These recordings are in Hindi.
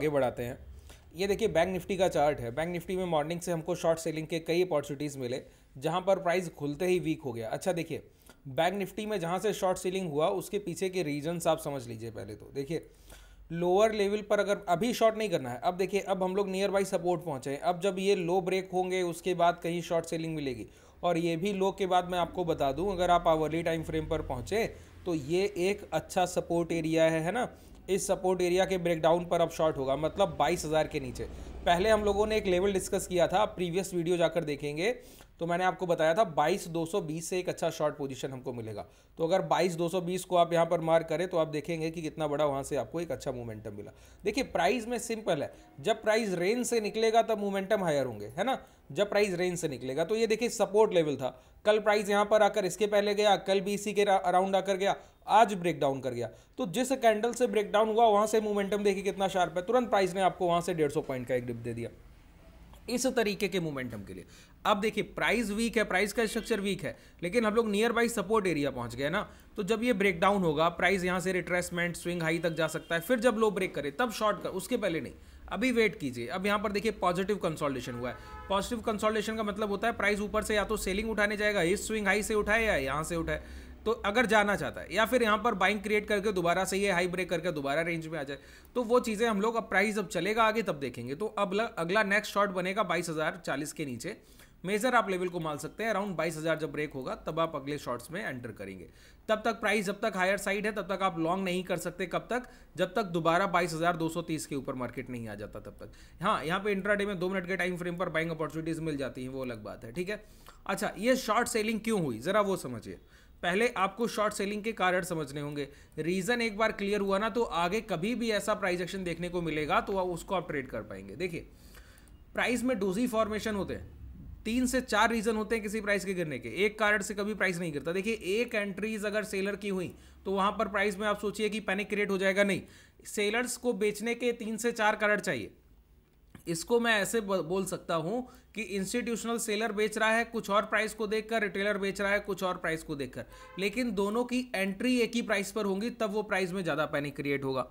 आगे बढ़ाते हैं ये देखिए बैंक निफ्टी का चार्ट है बैंक निफ्टी में मॉर्निंग से हमको शॉर्ट सेलिंग के कई अपॉर्चुनिटीज़ मिले जहाँ पर प्राइस खुलते ही वीक हो गया अच्छा देखिए बैंक निफ्टी में जहाँ से शॉर्ट सेलिंग हुआ उसके पीछे के रीजन्स आप समझ लीजिए पहले तो देखिए लोअर लेवल पर अगर अभी शॉर्ट नहीं करना है अब देखिए अब हम लोग नियर बाई सपोर्ट पहुँचे हैं अब जब ये लो ब्रेक होंगे उसके बाद कहीं शॉर्ट सेलिंग मिलेगी और ये भी लो के बाद मैं आपको बता दूं अगर आप आवरली टाइम फ्रेम पर पहुँचे तो ये एक अच्छा सपोर्ट एरिया है है ना इस सपोर्ट एरिया के ब्रेकडाउन पर अब शॉर्ट होगा मतलब 22,000 के नीचे पहले हम लोगों ने एक लेवल डिस्कस किया था प्रीवियस वीडियो जाकर देखेंगे तो मैंने आपको बताया था 22,220 से एक अच्छा शॉर्ट पोजीशन हमको मिलेगा तो अगर 22,220 को आप यहाँ पर मार करें तो आप देखेंगे कि कितना बड़ा वहाँ से आपको एक अच्छा मोमेंटम मिला देखिए प्राइस में सिंपल है जब प्राइस रेंज से निकलेगा तब मोमेंटम हायर होंगे है ना जब प्राइस रेंज से निकलेगा तो ये देखिए सपोर्ट लेवल था कल प्राइस यहाँ पर आकर इसके पहले गया कल भी इसी के अराउंड आकर गया आज ब्रेक डाउन कर गया तो जिस कैंडल से ब्रेक डाउन हुआ वहां से मोमेंटम देखिए कितना शार्प है तुरंत प्राइस ने आपको वहां से डेढ़ पॉइंट का एक डिप दे दिया इस तरीके के मोमेंटम के लिए अब देखिए प्राइस वीक है प्राइस का स्ट्रक्चर वीक है लेकिन हम लोग नियर बाई सपोर्ट एरिया पहुंच गए ना तो जब ये ब्रेक डाउन होगा प्राइस यहां से रिट्रेसमेंट स्विंग हाई तक जा सकता है फिर जब लो ब्रेक करे तब शॉर्ट कर उसके पहले नहीं अभी वेट कीजिए अब यहां पर देखिए पॉजिटिव कंसोल्टेशन हुआ है पॉजिटिव कंसोल्टेशन का मतलब होता है प्राइस ऊपर से या तो सेलिंग उठाने जाएगा इस स्विंग हाई से उठाए या यहां से उठाए तो अगर जाना चाहता है या फिर यहाँ पर बाइंग क्रिएट करके दोबारा सही है हाई ब्रेक करके दोबारा रेंज में आ जाए तो वो चीज़ें हम लोग अब प्राइस अब चलेगा आगे तब देखेंगे तो अब अगला नेक्स्ट शॉर्ट बनेगा बाईस हज़ार चालीस के नीचे मेजर आप लेवल को मान सकते हैं अराउंड बाईस हज़ार जब ब्रेक होगा तब आप अगले शॉर्ट्स में एंटर करेंगे तब तक प्राइस जब तक हायर साइड है तब तक आप लॉन्ग नहीं कर सकते कब तक जब तक दोबारा बाईस हज़ार दो सौ तीस के ऊपर मार्केट नहीं आ जाता तब तक हाँ यहाँ पे इंट्राडे में दो मिनट के टाइम फ्रेम पर बाइंग अपॉर्चुनिटीज़ मिल जाती हैं वो अलग बात है ठीक है अच्छा ये शॉर्ट सेलिंग क्यों हुई ज़रा वो समझिए पहले आपको शॉर्ट सेलिंग के कारण समझने होंगे रीज़न एक बार क्लियर हुआ ना तो आगे कभी भी ऐसा प्राइस एक्शन देखने को मिलेगा तो आप उसको आप ट्रेड कर पाएंगे देखिए प्राइस में डोजी फॉर्मेशन होते हैं तीन से चार रीज़न होते हैं किसी प्राइस के गिरने के एक कारण से कभी प्राइस नहीं गिरता देखिए एक एंट्रीज अगर सेलर की हुई तो वहां पर प्राइस में आप सोचिए कि पैनिक क्रिएट हो जाएगा नहीं सेलर्स को बेचने के तीन से चार कारण चाहिए इसको मैं ऐसे बोल सकता हूं कि इंस्टीट्यूशनल सेलर बेच रहा है कुछ और प्राइस को देखकर रिटेलर बेच रहा है कुछ और प्राइस को देखकर लेकिन दोनों की एंट्री एक ही प्राइस पर होंगी तब वो प्राइस में ज़्यादा पैनिक क्रिएट होगा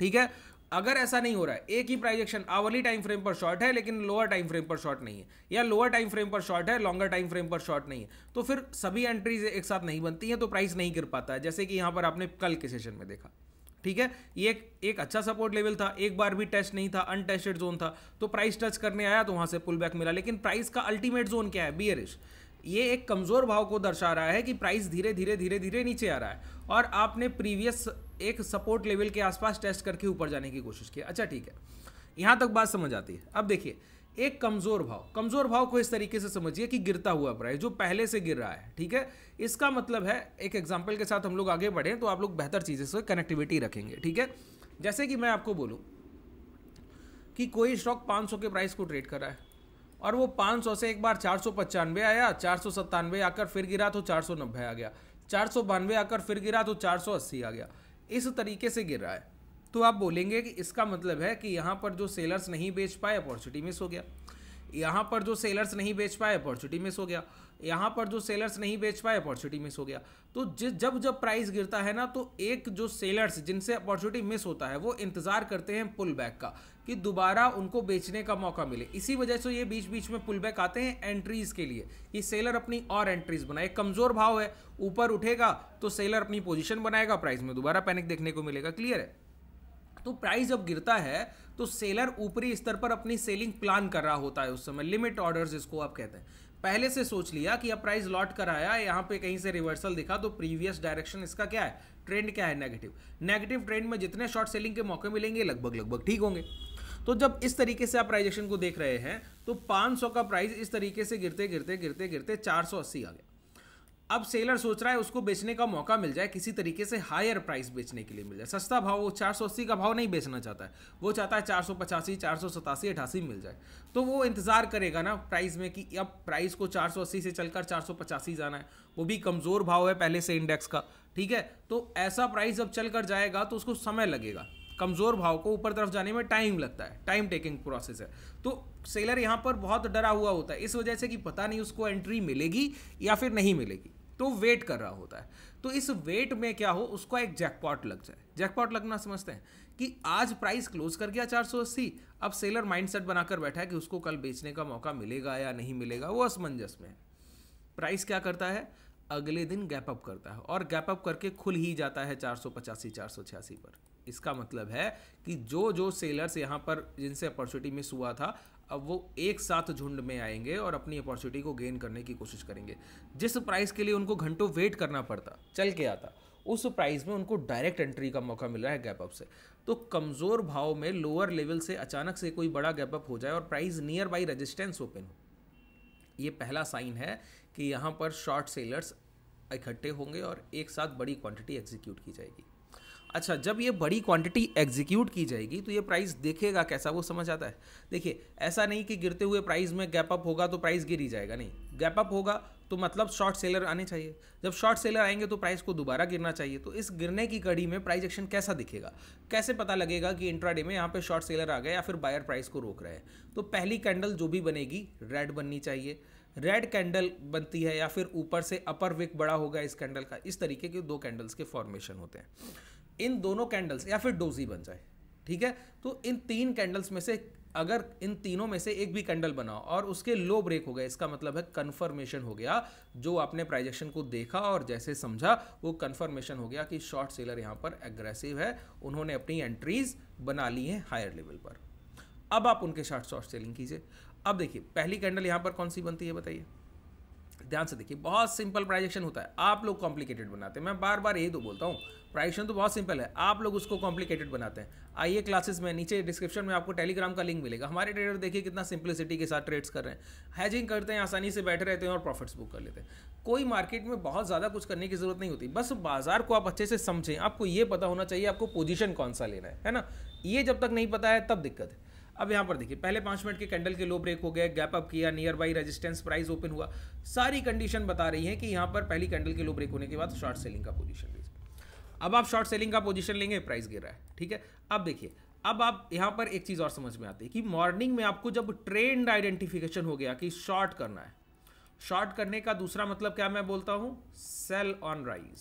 ठीक है अगर ऐसा नहीं हो रहा है एक ही प्राइजेक्शन आवली टाइम फ्रेम पर शॉर्ट है लेकिन लोअर टाइम फ्रेम पर शॉर्ट नहीं है या लोअर टाइम फ्रेम पर शॉर्ट है लॉन्गर टाइम फ्रेम पर शॉर्ट नहीं है तो फिर सभी एंट्रीज एक साथ नहीं बनती है तो प्राइस नहीं गिर पाता है जैसे कि यहां पर आपने कल के सेशन में देखा ठीक है ये एक, एक अच्छा सपोर्ट लेवल था एक बार भी टेस्ट नहीं था अनटेस्टेड जोन था तो प्राइस टच करने आया तो वहाँ से पुल बैक मिला लेकिन प्राइस का अल्टीमेट जोन क्या है बियरिश ये एक कमज़ोर भाव को दर्शा रहा है कि प्राइस धीरे धीरे धीरे धीरे नीचे आ रहा है और आपने प्रीवियस एक सपोर्ट लेवल के आसपास टेस्ट करके ऊपर जाने की कोशिश की अच्छा ठीक है यहाँ तक बात समझ आती है अब देखिए एक कमज़ोर भाव कमज़ोर भाव को इस तरीके से समझिए कि गिरता हुआ प्राइस जो पहले से गिर रहा है ठीक है इसका मतलब है एक एग्जाम्पल के साथ हम लोग आगे बढ़ें तो आप लोग बेहतर चीज़ें से कनेक्टिविटी रखेंगे ठीक है जैसे कि मैं आपको बोलूँ कि कोई स्टॉक 500 के प्राइस को ट्रेड कर रहा है और वो 500 से एक बार चार आया चार आकर फिर गिरा तो चार आ गया चार आकर फिर गिरा तो चार आ गया इस तरीके से गिर रहा है तो आप बोलेंगे कि इसका मतलब है कि यहाँ पर जो सेलर्स नहीं बेच पाए अपॉर्चुनिटी मिस हो गया यहाँ पर जो सेलर्स नहीं बेच पाए अपॉर्चुनिटी मिस हो गया यहाँ पर जो सेलर्स नहीं बेच पाए अपॉर्चुनिटी मिस हो गया तो जिस जब जब प्राइस गिरता है ना तो एक जो सेलर्स जिनसे अपॉर्चुनिटी मिस होता है वो इंतज़ार करते हैं पुल बैक का कि दोबारा उनको बेचने का मौका मिले इसी वजह से ये बीच बीच में पुल बैक आते हैं एंट्रीज़ के लिए कि सेलर अपनी और एंट्रीज़ बनाए कमज़ोर भाव है ऊपर उठेगा तो सेलर अपनी पोजिशन बनाएगा प्राइस में दोबारा पैनिक देखने को मिलेगा क्लियर है तो प्राइस जब गिरता है तो सेलर ऊपरी स्तर पर अपनी सेलिंग प्लान कर रहा होता है उस समय लिमिट ऑर्डर्स जिसको आप कहते हैं पहले से सोच लिया कि अब प्राइस लॉट कर आया यहाँ पे कहीं से रिवर्सल दिखा तो प्रीवियस डायरेक्शन इसका क्या है ट्रेंड क्या है नेगेटिव नेगेटिव ट्रेंड में जितने शॉर्ट सेलिंग के मौके मिलेंगे लगभग लगभग ठीक होंगे तो जब इस तरीके से आप प्राइजेशन को देख रहे हैं तो 500 का प्राइस इस तरीके से गिरते गिरते गिरते गिरते 480 आ गया अब सेलर सोच रहा है उसको बेचने का मौका मिल जाए किसी तरीके से हायर प्राइस बेचने के लिए मिल जाए सस्ता भाव वो चार सौ अस्सी का भाव नहीं बेचना चाहता है वो चाहता है चार सौ पचासी चार सौ सतासी अठासी मिल जाए तो वो इंतज़ार करेगा ना प्राइस में कि अब प्राइस को चार सौ अस्सी से चलकर चार सौ पचासी जाना है वो भी कमज़ोर भाव है पहले से इंडेक्स का ठीक है तो ऐसा प्राइस जब चल कर जाएगा तो उसको समय लगेगा कमज़ोर भाव को ऊपर तरफ जाने में टाइम लगता है टाइम टेकिंग प्रोसेस है तो सेलर यहाँ पर बहुत डरा हुआ होता है इस वजह से कि पता नहीं उसको एंट्री मिलेगी या फिर नहीं मिलेगी तो वेट कर रहा होता है तो इस वेट में क्या हो उसका एक जैकपॉट लग जाए जैकपॉट लगना समझते हैं कि आज प्राइस क्लोज कर गया 480 अब सेलर माइंडसेट बनाकर बैठा है कि उसको कल बेचने का मौका मिलेगा या नहीं मिलेगा वो असमंजस में है प्राइस क्या करता है अगले दिन गैप अप करता है और गैप अप करके खुल ही जाता है चार सौ पचासी चार सौ छियासी पर इसका मतलब है कि जो जो सेलर्स यहाँ पर जिनसे अपॉर्चुनिटी मिस हुआ था अब वो एक साथ झुंड में आएंगे और अपनी अपॉर्चुनिटी को गेन करने की कोशिश करेंगे जिस प्राइस के लिए उनको घंटों वेट करना पड़ता चल के आता उस प्राइस में उनको डायरेक्ट एंट्री का मौका मिल रहा है गैप अप से तो कमज़ोर भाव में लोअर लेवल से अचानक से कोई बड़ा गैप अप हो जाए और price nearby resistance open हो ये पहला साइन है कि यहाँ पर शॉर्ट सेलर्स इकट्ठे होंगे और एक साथ बड़ी क्वांटिटी एग्जीक्यूट की जाएगी अच्छा जब ये बड़ी क्वांटिटी एग्जीक्यूट की जाएगी तो ये प्राइस देखेगा कैसा वो समझ आता है देखिए ऐसा नहीं कि गिरते हुए प्राइस में गैप अप होगा तो प्राइस गिर ही जाएगा नहीं गैप अप होगा तो मतलब शॉर्ट सेलर आने चाहिए जब शॉर्ट सेलर आएंगे तो प्राइस को दोबारा गिरना चाहिए तो इस गिरने की कड़ी में प्राइस एक्शन कैसा दिखेगा कैसे पता लगेगा कि इंट्राडे में यहाँ पे शॉर्ट सेलर आ गए या फिर बायर प्राइस को रोक रहे हैं तो पहली कैंडल जो भी बनेगी रेड बननी चाहिए रेड कैंडल बनती है या फिर ऊपर से अपर विक बड़ा होगा इस कैंडल का इस तरीके के दो कैंडल्स के फॉर्मेशन होते हैं इन दोनों कैंडल्स या फिर डोजी बन जाए ठीक है तो इन तीन कैंडल्स में से अगर इन तीनों में से एक भी कैंडल बनाओ और उसके लो ब्रेक हो गए इसका मतलब है कन्फर्मेशन हो गया जो आपने प्राइजेक्शन को देखा और जैसे समझा वो कन्फर्मेशन हो गया कि शॉर्ट सेलर यहाँ पर एग्रेसिव है उन्होंने अपनी एंट्रीज बना ली हैं हायर लेवल पर अब आप उनके शॉर्ट शॉर्ट सेलिंग कीजिए अब देखिए पहली कैंडल यहाँ पर कौन सी बनती है बताइए ध्यान से देखिए बहुत सिंपल प्राइजेक्शन होता है आप लोग कॉम्प्लिकेटेड बनाते हैं मैं बार बार यही तो बोलता हूँ प्राइशन तो बहुत सिंपल है आप लोग उसको कॉम्प्लिकेटेड बनाते हैं आइए क्लासेस में नीचे डिस्क्रिप्शन में आपको टेलीग्राम का लिंक मिलेगा हमारे ट्रेडर देखिए कितना सिंप्लिसिटी के साथ ट्रेड्स कर रहे हैं हैजिंग करते हैं आसानी से बैठे रहते हैं और प्रॉफिट्स बुक कर लेते हैं कोई मार्केट में बहुत ज़्यादा कुछ करने की ज़रूरत नहीं होती बस बाजार को आप अच्छे से समझें आपको ये पता होना चाहिए आपको पोजिशन कौन सा लेना है है ना ये जब तक नहीं पता है तब दिक्कत है अब यहाँ पर देखिए पहले पाँच मिनट के कैंडल के लो ब्रेक हो गया गैप अप किया nearby resistance price open हुआ सारी कंडीशन बता रही है कि यहाँ पर पहली कैंडल के लो ब्रेक होने के बाद शॉर्ट सेलिंग का पोजिशन भी अब आप शॉर्ट सेलिंग का पोजीशन लेंगे प्राइस गिर रहा है ठीक है अब देखिए अब आप यहाँ पर एक चीज़ और समझ में आती है कि मॉर्निंग में आपको जब ट्रेंड आइडेंटिफिकेशन हो गया कि शॉर्ट करना है शॉर्ट करने का दूसरा मतलब क्या मैं बोलता हूँ sell on rise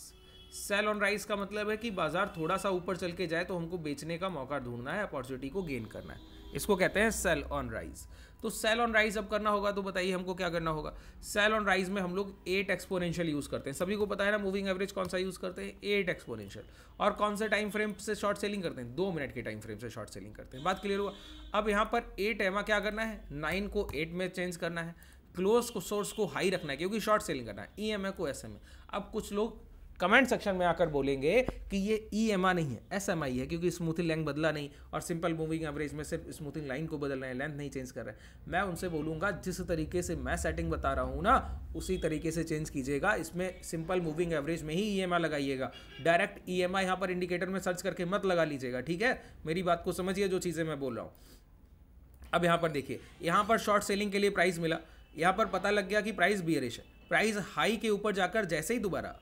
sell on rise का मतलब है कि बाजार थोड़ा सा ऊपर चल के जाए तो हमको बेचने का मौका ढूंढना है अपॉर्चुनिटी को गेन करना है इसको कहते हैं सेल ऑन राइज तो सेल ऑन राइज अब करना होगा तो बताइए हमको क्या करना होगा सेल ऑन राइज में हम लोग एट एक्सपोनेंशियल यूज़ करते हैं सभी को पता है ना मूविंग एवरेज कौन सा यूज़ करते हैं एट एक्सपोनेंशियल और कौन से टाइम फ्रेम से शॉर्ट सेलिंग करते हैं दो मिनट के टाइम फ्रेम से शॉर्ट सेलिंग करते हैं बात क्लियर हुआ अब यहाँ पर एट एमा क्या करना है नाइन को एट में चेंज करना है क्लोज को सोर्स को हाई रखना है क्योंकि शॉर्ट सेलिंग करना है ई e को एस अब कुछ लोग कमेंट सेक्शन में आकर बोलेंगे कि ये ई e एम नहीं है एस एम आई है क्योंकि स्मूथिंग लेंथ बदला नहीं और सिंपल मूविंग एवरेज में सिर्फ स्मूथिंग लाइन को बदल रहे हैं लेंथ नहीं चेंज कर रहे हैं मैं उनसे बोलूंगा जिस तरीके से मैं सेटिंग बता रहा हूँ ना उसी तरीके से चेंज कीजिएगा इसमें सिंपल मूविंग एवरेज में ही ई एम आई लगाइएगा डायरेक्ट ई एम आई यहाँ पर इंडिकेटर में सर्च करके मत लगा लीजिएगा ठीक है मेरी बात को समझिए जो चीज़ें मैं बोल रहा हूँ अब यहाँ पर देखिए यहाँ पर शॉर्ट सेलिंग के लिए प्राइस मिला यहाँ पर पता लग गया कि प्राइस बियरिश है प्राइस हाई के ऊपर जाकर जैसे ही दोबारा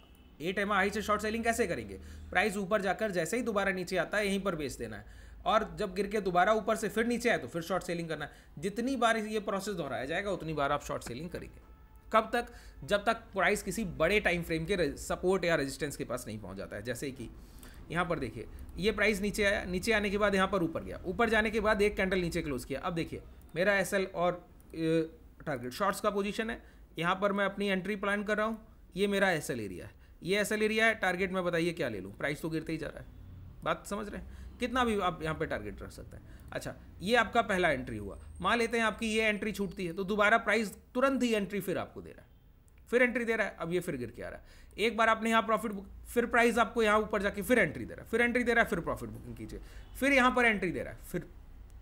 ए टाइम आई से शॉर्ट सेलिंग कैसे करेंगे प्राइस ऊपर जाकर जैसे ही दोबारा नीचे आता है यहीं पर बेच देना है और जब गिर के दोबारा ऊपर से फिर नीचे आए तो फिर शॉर्ट सेलिंग करना है जितनी बार ये प्रोसेस दोहराया जाएगा उतनी बार आप शॉर्ट सेलिंग करेंगे कब तक जब तक प्राइस किसी बड़े टाइम फ्रेम के सपोर्ट या रेजिस्टेंस के पास नहीं पहुंच जाता है जैसे कि यहाँ पर देखिए ये प्राइस नीचे आया नीचे आने के बाद यहाँ पर ऊपर गया ऊपर जाने के बाद एक कैंडल नीचे क्लोज किया अब देखिए मेरा एस और टारगेट शॉर्ट्स का पोजीशन है यहाँ पर मैं अपनी एंट्री प्लान कर रहा हूँ ये मेरा एस एरिया है ये ऐसा ले रिया है टारगेट में बताइए क्या ले लूँ प्राइस तो गिरते ही जा रहा है बात समझ रहे हैं कितना भी आप यहाँ पे टारगेट रख सकते हैं अच्छा ये आपका पहला एंट्री हुआ मान लेते हैं आपकी ये एंट्री छूटती है तो दोबारा प्राइस तुरंत ही एंट्री फिर आपको दे रहा है फिर एंट्री दे रहा है अब ये फिर गिर के आ रहा है एक बार आपने यहाँ प्रॉफिट बुक फिर प्राइस आपको यहाँ ऊपर जाके फिर एंट्री दे रहा है फिर एंट्री दे रहा है फिर प्रॉफिट बुकिंग कीजिए फिर यहाँ पर एंट्री दे रहा है फिर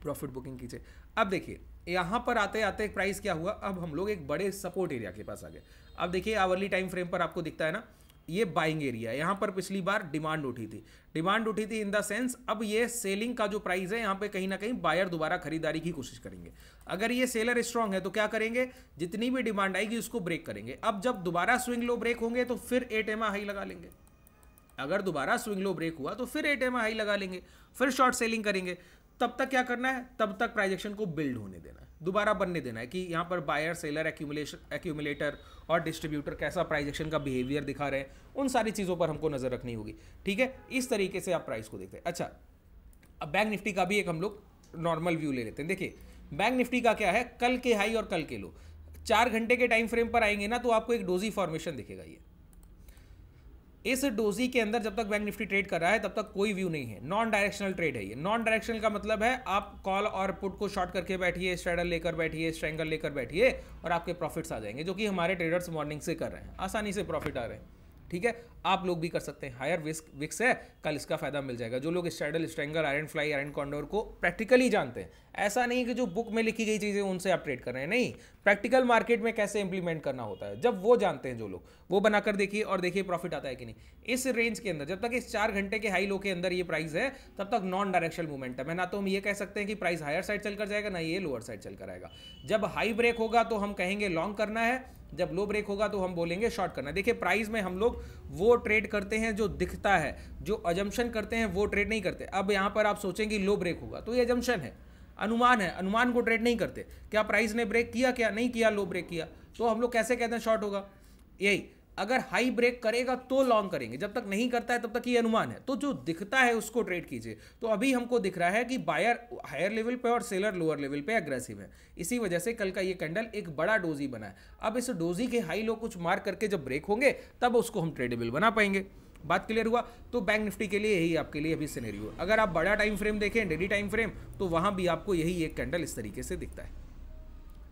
प्रॉफिट बुकिंग कीजिए अब देखिए यहाँ पर आते आते प्राइस क्या हुआ अब हम लोग एक बड़े सपोर्ट एरिया के पास आ गए अब देखिए आवर्ली टाइम फ्रेम पर आपको दिखता है ना ये बाइंग एरिया यहाँ पर पिछली बार डिमांड उठी थी डिमांड उठी थी इन द सेंस अब ये सेलिंग का जो प्राइस है यहाँ पे कहीं ना कहीं बायर दोबारा खरीदारी की कोशिश करेंगे अगर ये सेलर स्ट्रांग है तो क्या करेंगे जितनी भी डिमांड आएगी उसको ब्रेक करेंगे अब जब दोबारा स्विंग लो ब्रेक होंगे तो फिर एट एम हाई लगा लेंगे अगर दोबारा स्विंग लो ब्रेक हुआ तो फिर एट एम हाई लगा लेंगे फिर शॉर्ट सेलिंग करेंगे तब तक क्या करना है तब तक प्राइजेक्शन को बिल्ड होने देना है दोबारा बनने देना है कि यहाँ पर बायर सेलर एक्यूमुलेशन एक्यूमुलेटर और डिस्ट्रीब्यूटर कैसा प्राइजेक्शन एक्शन का बिहेवियर दिखा रहे हैं उन सारी चीज़ों पर हमको नज़र रखनी होगी ठीक है इस तरीके से आप प्राइस को देखते हैं अच्छा अब बैंक निफ्टी का भी एक हम लोग नॉर्मल व्यू ले लेते हैं देखिए बैंक निफ्टी का क्या है कल के हाई और कल के लो चार घंटे के टाइम फ्रेम पर आएंगे ना तो आपको एक डोजी फॉर्मेशन दिखेगा ये इस डोजी के अंदर जब तक बैंक निफ्टी ट्रेड कर रहा है तब तक कोई व्यू नहीं है नॉन डायरेक्शनल ट्रेड है ये नॉन डायरेक्शनल का मतलब है आप कॉल और पुट को शॉर्ट करके बैठिए स्ट्रैडल लेकर बैठिए स्ट्रैंगल लेकर बैठिए और आपके प्रॉफिट्स आ जाएंगे जो कि हमारे ट्रेडर्स मॉर्निंग से कर रहे हैं आसानी से प्रॉफिट आ रहे हैं ठीक है आप लोग भी कर सकते हैं हायर विस्क विक्स है कल इसका फायदा मिल जाएगा जो लोग straddle strangle iron fly iron condor को प्रैक्टिकली जानते हैं ऐसा नहीं कि जो बुक में लिखी गई चीज़ें उनसे आप ट्रेड कर रहे हैं नहीं प्रैक्टिकल मार्केट में कैसे इंप्लीमेंट करना होता है जब वो जानते हैं जो लोग वो बनाकर देखिए और देखिए प्रॉफिट आता है कि नहीं इस रेंज के अंदर जब तक इस चार घंटे के हाई लो के अंदर ये प्राइस है तब तक नॉन डायरेक्शनल मूवमेंट है ना तो हम ये कह सकते हैं कि प्राइस हायर साइड चल कर जाएगा ना ये लोअर साइड चल कर आएगा जब हाई ब्रेक होगा तो हम कहेंगे लॉन्ग करना है जब लो ब्रेक होगा तो हम बोलेंगे शॉर्ट करना देखिए प्राइस में हम लोग वो ट्रेड करते हैं जो दिखता है जो अजम्पन करते हैं वो ट्रेड नहीं करते अब यहाँ पर आप सोचेंगे लो ब्रेक होगा तो ये अजम्पन है अनुमान है अनुमान को ट्रेड नहीं करते क्या प्राइस ने ब्रेक किया क्या नहीं किया लो ब्रेक किया तो हम लोग कैसे कहते हैं शॉर्ट होगा यही अगर हाई ब्रेक करेगा तो लॉन्ग करेंगे जब तक नहीं करता है तब तक ये अनुमान है तो जो दिखता है उसको ट्रेड कीजिए तो अभी हमको दिख रहा है कि बायर हायर लेवल पे और सेलर लोअर लेवल पे अग्रेसिव है इसी वजह से कल का ये कैंडल एक बड़ा डोजी बना है अब इस डोजी के हाई लो कुछ मार्क करके जब ब्रेक होंगे तब उसको हम ट्रेडेबल बना पाएंगे बात क्लियर हुआ तो बैंक निफ्टी के लिए यही आपके लिए अभी सिनेरियो अगर आप बड़ा टाइम फ्रेम देखें डेली टाइम फ्रेम तो वहाँ भी आपको यही एक कैंडल इस तरीके से दिखता है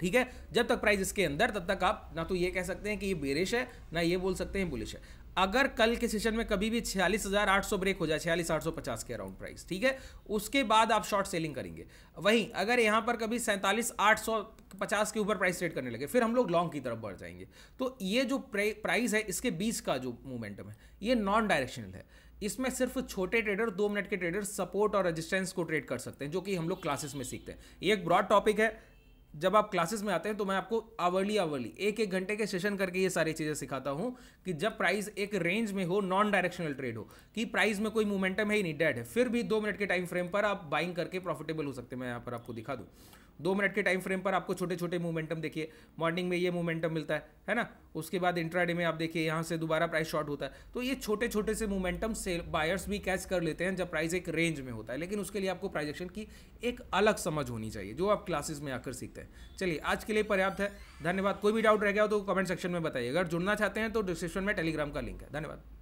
ठीक है जब तक प्राइस इसके अंदर तब तक आप ना तो ये कह सकते हैं कि ये बेरिश है ना ये बोल सकते हैं बुलिश है अगर कल के सेशन में कभी भी छियालीस हज़ार आठ सौ ब्रेक हो जाए छियालीस आठ सौ पचास के अराउंड प्राइस ठीक है उसके बाद आप शॉर्ट सेलिंग करेंगे वहीं अगर यहाँ पर कभी सैंतालीस आठ सौ पचास के ऊपर प्राइस ट्रेड करने लगे फिर हम लोग लॉन्ग की तरफ बढ़ जाएंगे तो ये जो प्राइस है इसके बीच का जो मोमेंटम है ये नॉन डायरेक्शनल है इसमें सिर्फ छोटे ट्रेडर दो मिनट के ट्रेडर सपोर्ट और रेजिस्टेंस को ट्रेड कर सकते हैं जो कि हम लोग क्लासेस में सीखते हैं ये एक ब्रॉड टॉपिक है जब आप क्लासेस में आते हैं तो मैं आपको आवर्ली आवर्ली एक एक घंटे के सेशन करके ये सारी चीज़ें सिखाता हूँ कि जब प्राइस एक रेंज में हो नॉन डायरेक्शनल ट्रेड हो कि प्राइस में कोई मोमेंटम है ही नहीं डेड है फिर भी दो मिनट के टाइम फ्रेम पर आप बाइंग करके प्रॉफिटेबल हो सकते हैं मैं यहाँ पर आपको दिखा दूँ दो मिनट के टाइम फ्रेम पर आपको छोटे छोटे मोमेंटम देखिए मॉर्निंग में ये मोमेंटम मिलता है है ना उसके बाद इंट्राडे में आप देखिए यहाँ से दोबारा प्राइस शॉर्ट होता है तो ये छोटे छोटे से मोमेंटम सेल बायर्स भी कैच कर लेते हैं जब प्राइस एक रेंज में होता है लेकिन उसके लिए आपको प्राइजेक्शन की एक अलग समझ होनी चाहिए जो आप क्लासेस में आकर सीखते हैं चलिए आज के लिए पर्याप्त है धन्यवाद कोई भी डाउट रह गया हो तो कमेंट सेक्शन में बताइए अगर जुड़ना चाहते हैं तो डिस्क्रिप्शन में टेलीग्राम का लिंक है धन्यवाद